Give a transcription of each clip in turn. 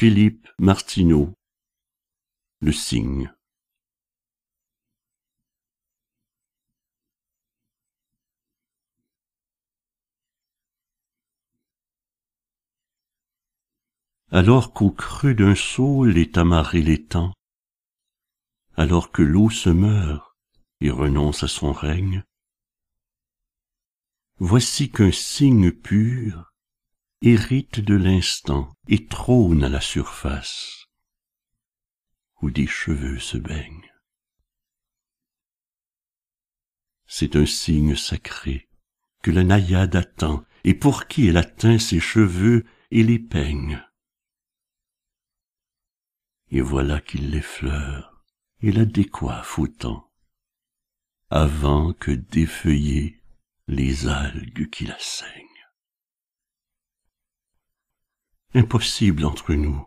Philippe Martineau Le cygne Alors qu'au creux d'un saut les amarré l'étang, alors que l'eau se meurt et renonce à son règne, voici qu'un cygne pur hérite de l'instant et trône à la surface où des cheveux se baignent. C'est un signe sacré que la naïade attend et pour qui elle atteint ses cheveux et les peigne. Et voilà qu'il l'effleure et la décoiffe autant, avant que d'effeuiller les algues qui la saignent. Impossible entre nous,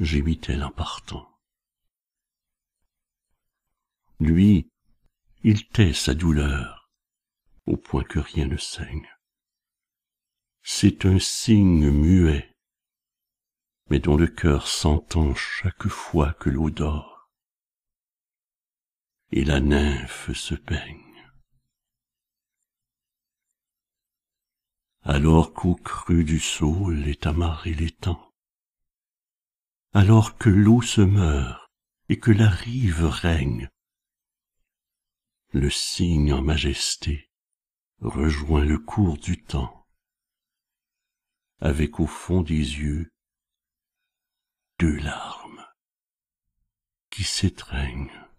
gémit-elle en partant. Lui, il tait sa douleur, au point que rien ne saigne. C'est un signe muet, mais dont le cœur s'entend chaque fois que l'eau dort, et la nymphe se baigne. alors qu'au cru du saule est amarré l'étang, alors que l'eau se meurt et que la rive règne, le cygne en majesté rejoint le cours du temps, avec au fond des yeux deux larmes qui s'étreignent.